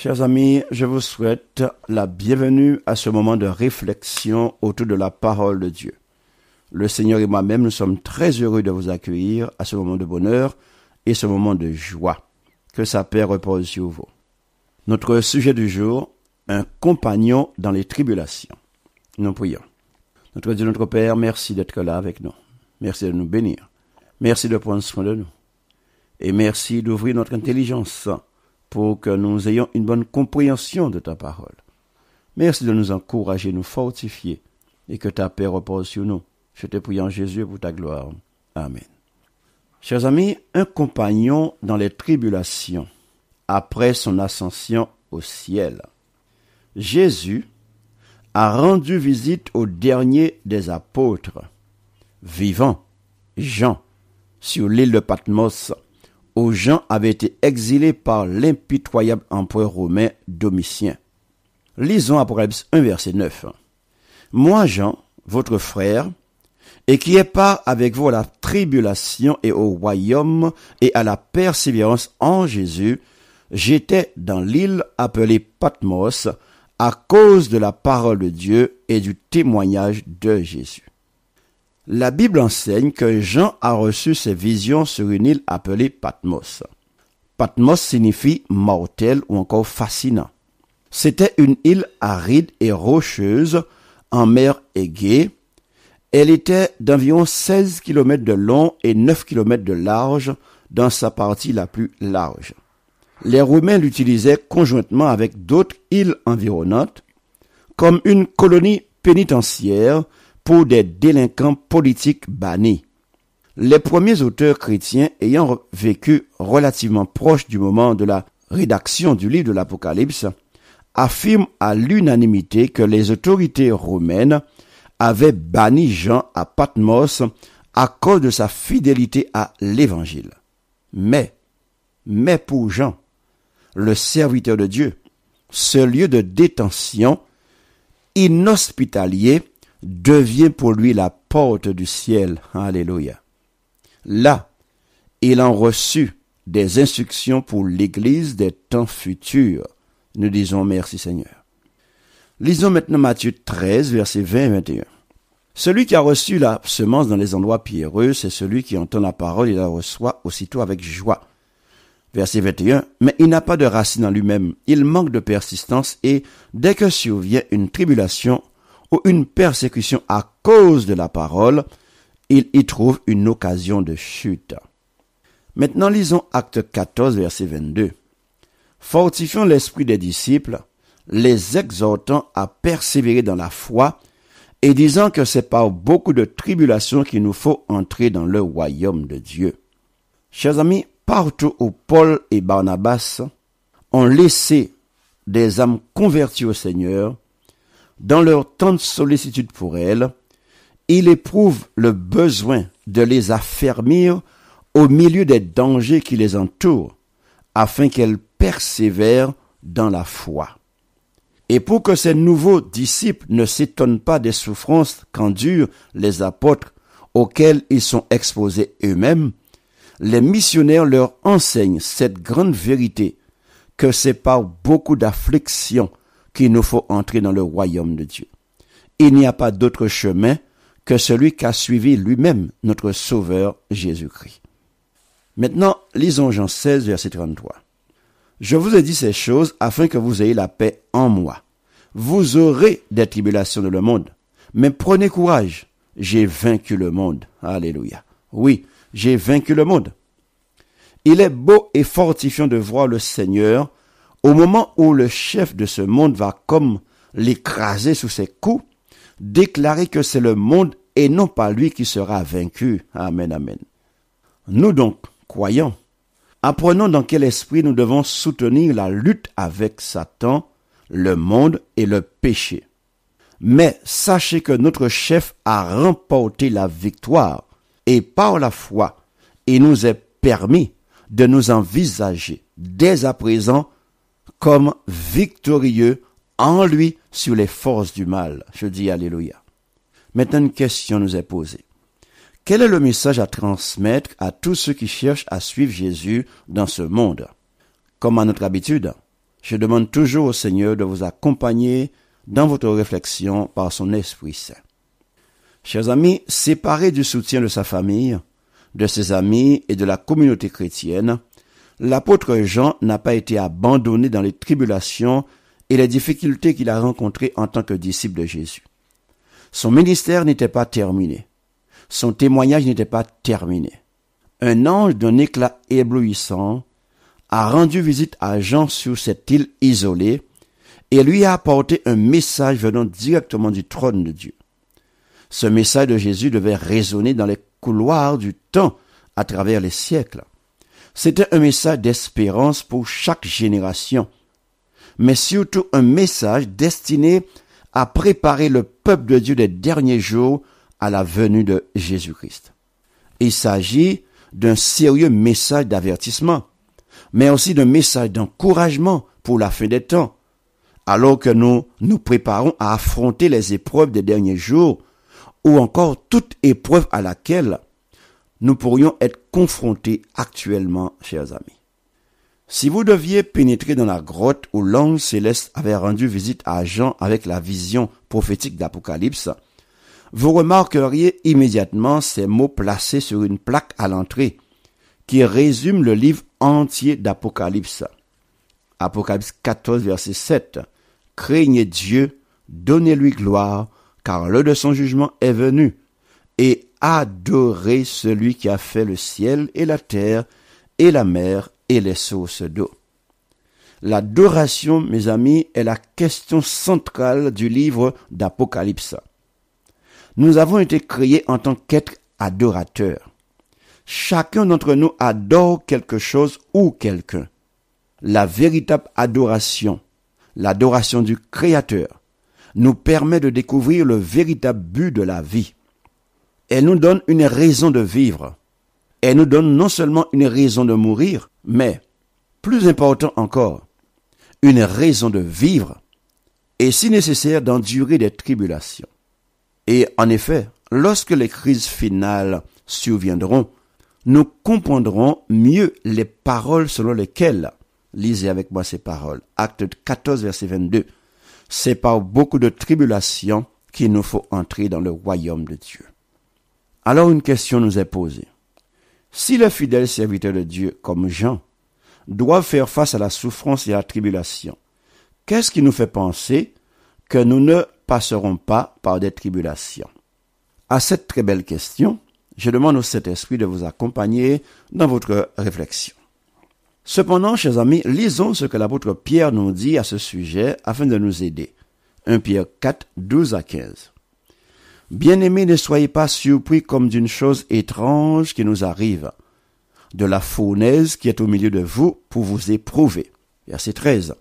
Chers amis, je vous souhaite la bienvenue à ce moment de réflexion autour de la parole de Dieu. Le Seigneur et moi-même, nous sommes très heureux de vous accueillir à ce moment de bonheur et ce moment de joie. Que sa paix repose sur vous. Notre sujet du jour, un compagnon dans les tribulations. Nous prions. Notre Dieu, notre Père, merci d'être là avec nous. Merci de nous bénir. Merci de prendre soin de nous. Et merci d'ouvrir notre intelligence pour que nous ayons une bonne compréhension de ta parole. Merci de nous encourager, nous fortifier, et que ta paix repose sur nous. Je te prie en Jésus pour ta gloire. Amen. Chers amis, un compagnon dans les tribulations, après son ascension au ciel. Jésus a rendu visite au dernier des apôtres, vivant, Jean, sur l'île de Patmos où Jean avait été exilé par l'impitoyable empereur romain Domitien. Lisons Apocalypse 1 verset 9. Moi Jean, votre frère, et qui est part avec vous à la tribulation et au royaume et à la persévérance en Jésus, j'étais dans l'île appelée Patmos à cause de la parole de Dieu et du témoignage de Jésus la Bible enseigne que Jean a reçu ses visions sur une île appelée Patmos. Patmos signifie mortel ou encore fascinant. C'était une île aride et rocheuse en mer Égée. Elle était d'environ 16 km de long et 9 km de large dans sa partie la plus large. Les Romains l'utilisaient conjointement avec d'autres îles environnantes comme une colonie pénitentiaire des délinquants politiques bannis. Les premiers auteurs chrétiens ayant vécu relativement proche du moment de la rédaction du livre de l'Apocalypse affirment à l'unanimité que les autorités romaines avaient banni Jean à Patmos à cause de sa fidélité à l'Évangile. Mais, mais pour Jean, le serviteur de Dieu, ce lieu de détention inhospitalier devient pour lui la porte du ciel. Alléluia. Là, il en reçut des instructions pour l'Église des temps futurs. Nous disons merci Seigneur. Lisons maintenant Matthieu 13, verset 20 et 21. Celui qui a reçu la semence dans les endroits pierreux, c'est celui qui entend la parole et la reçoit aussitôt avec joie. Verset 21. Mais il n'a pas de racine en lui-même. Il manque de persistance et dès que survient une tribulation, ou une persécution à cause de la parole, il y trouve une occasion de chute. Maintenant lisons Acte 14, verset 22. Fortifiant l'esprit des disciples, les exhortant à persévérer dans la foi et disant que c'est par beaucoup de tribulations qu'il nous faut entrer dans le royaume de Dieu. Chers amis, partout où Paul et Barnabas ont laissé des âmes converties au Seigneur, dans leur de sollicitude pour elles, il éprouve le besoin de les affermir au milieu des dangers qui les entourent, afin qu'elles persévèrent dans la foi. Et pour que ces nouveaux disciples ne s'étonnent pas des souffrances qu'endurent les apôtres auxquels ils sont exposés eux-mêmes, les missionnaires leur enseignent cette grande vérité que c'est par beaucoup d'afflictions qu'il nous faut entrer dans le royaume de Dieu. Il n'y a pas d'autre chemin que celui qu'a suivi lui-même notre Sauveur Jésus-Christ. Maintenant, lisons Jean 16, verset 33. Je vous ai dit ces choses afin que vous ayez la paix en moi. Vous aurez des tribulations dans le monde, mais prenez courage, j'ai vaincu le monde. Alléluia. Oui, j'ai vaincu le monde. Il est beau et fortifiant de voir le Seigneur au moment où le chef de ce monde va comme l'écraser sous ses coups, déclarer que c'est le monde et non pas lui qui sera vaincu. Amen, amen. Nous donc, croyons, apprenons dans quel esprit nous devons soutenir la lutte avec Satan, le monde et le péché. Mais sachez que notre chef a remporté la victoire et par la foi, il nous est permis de nous envisager dès à présent comme victorieux en lui sur les forces du mal. Je dis Alléluia. Maintenant, une question nous est posée. Quel est le message à transmettre à tous ceux qui cherchent à suivre Jésus dans ce monde Comme à notre habitude, je demande toujours au Seigneur de vous accompagner dans votre réflexion par son Esprit Saint. Chers amis, séparés du soutien de sa famille, de ses amis et de la communauté chrétienne, l'apôtre Jean n'a pas été abandonné dans les tribulations et les difficultés qu'il a rencontrées en tant que disciple de Jésus. Son ministère n'était pas terminé. Son témoignage n'était pas terminé. Un ange d'un éclat éblouissant a rendu visite à Jean sur cette île isolée et lui a apporté un message venant directement du trône de Dieu. Ce message de Jésus devait résonner dans les couloirs du temps à travers les siècles. C'était un message d'espérance pour chaque génération, mais surtout un message destiné à préparer le peuple de Dieu des derniers jours à la venue de Jésus-Christ. Il s'agit d'un sérieux message d'avertissement, mais aussi d'un message d'encouragement pour la fin des temps. Alors que nous nous préparons à affronter les épreuves des derniers jours, ou encore toute épreuve à laquelle nous pourrions être confrontés actuellement, chers amis. Si vous deviez pénétrer dans la grotte où l'ange céleste avait rendu visite à Jean avec la vision prophétique d'Apocalypse, vous remarqueriez immédiatement ces mots placés sur une plaque à l'entrée qui résume le livre entier d'Apocalypse. Apocalypse 14, verset 7. Craignez Dieu, donnez-lui gloire, car l'heure de son jugement est venue, et adorer celui qui a fait le ciel et la terre et la mer et les sources d'eau. L'adoration, mes amis, est la question centrale du livre d'Apocalypse. Nous avons été créés en tant qu'êtres adorateurs. Chacun d'entre nous adore quelque chose ou quelqu'un. La véritable adoration, l'adoration du Créateur, nous permet de découvrir le véritable but de la vie. Elle nous donne une raison de vivre. Elle nous donne non seulement une raison de mourir, mais, plus important encore, une raison de vivre et si nécessaire d'endurer des tribulations. Et en effet, lorsque les crises finales surviendront, nous comprendrons mieux les paroles selon lesquelles, lisez avec moi ces paroles, acte 14 verset 22, c'est par beaucoup de tribulations qu'il nous faut entrer dans le royaume de Dieu. Alors une question nous est posée. Si le fidèle serviteur de Dieu, comme Jean, doit faire face à la souffrance et à la tribulation, qu'est-ce qui nous fait penser que nous ne passerons pas par des tribulations À cette très belle question, je demande au Saint-Esprit de vous accompagner dans votre réflexion. Cependant, chers amis, lisons ce que l'apôtre Pierre nous dit à ce sujet afin de nous aider. 1 Pierre 4, 12 à 15. Bien-aimés, ne soyez pas surpris comme d'une chose étrange qui nous arrive, de la fournaise qui est au milieu de vous pour vous éprouver. Verset 13.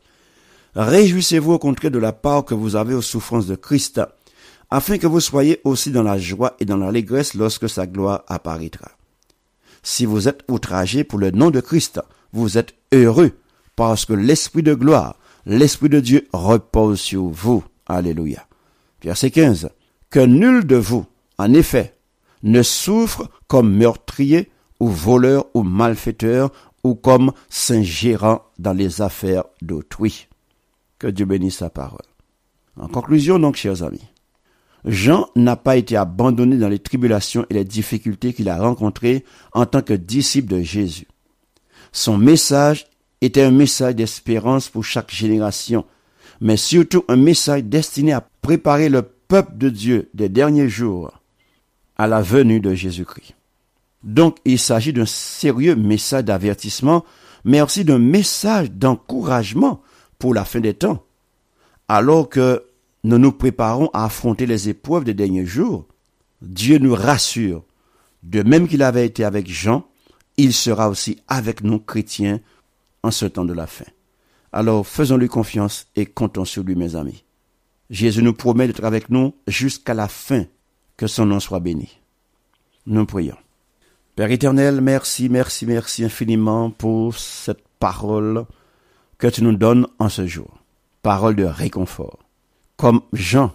Réjouissez-vous au contraire de la part que vous avez aux souffrances de Christ, afin que vous soyez aussi dans la joie et dans l'allégresse lorsque sa gloire apparaîtra. Si vous êtes outragés pour le nom de Christ, vous êtes heureux, parce que l'Esprit de gloire, l'Esprit de Dieu repose sur vous. Alléluia. Verset 15 que nul de vous, en effet, ne souffre comme meurtrier ou voleur ou malfaiteur ou comme s'ingérant dans les affaires d'autrui. Que Dieu bénisse sa parole. En conclusion donc, chers amis, Jean n'a pas été abandonné dans les tribulations et les difficultés qu'il a rencontrées en tant que disciple de Jésus. Son message était un message d'espérance pour chaque génération, mais surtout un message destiné à préparer le peuple de Dieu des derniers jours à la venue de Jésus-Christ. Donc il s'agit d'un sérieux message d'avertissement, mais aussi d'un message d'encouragement pour la fin des temps. Alors que nous nous préparons à affronter les épreuves des derniers jours, Dieu nous rassure. De même qu'il avait été avec Jean, il sera aussi avec nous chrétiens en ce temps de la fin. Alors faisons-lui confiance et comptons sur lui, mes amis. Jésus nous promet d'être avec nous jusqu'à la fin. Que son nom soit béni. Nous prions. Père éternel, merci, merci, merci infiniment pour cette parole que tu nous donnes en ce jour. Parole de réconfort. Comme Jean,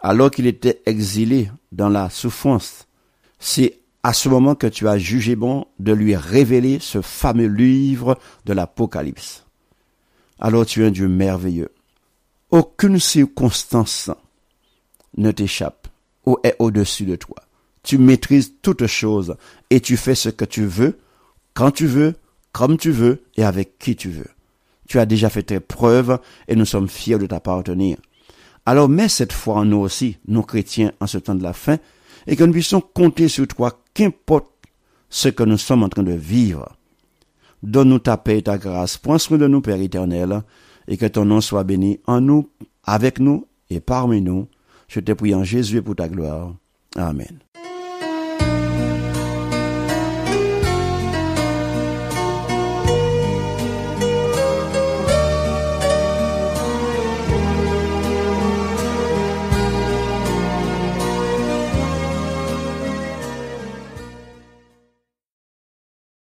alors qu'il était exilé dans la souffrance, c'est à ce moment que tu as jugé bon de lui révéler ce fameux livre de l'Apocalypse. Alors tu es un Dieu merveilleux. Aucune circonstance ne t'échappe ou est au-dessus de toi. Tu maîtrises toutes choses et tu fais ce que tu veux, quand tu veux, comme tu veux et avec qui tu veux. Tu as déjà fait tes preuves et nous sommes fiers de t'appartenir. Alors mets cette foi en nous aussi, nos chrétiens, en ce temps de la fin, et que nous puissions compter sur toi, qu'importe ce que nous sommes en train de vivre. Donne-nous ta paix et ta grâce. Prends soin de nous, Père éternel, et que ton nom soit béni en nous, avec nous et parmi nous. Je te prie en Jésus pour ta gloire. Amen.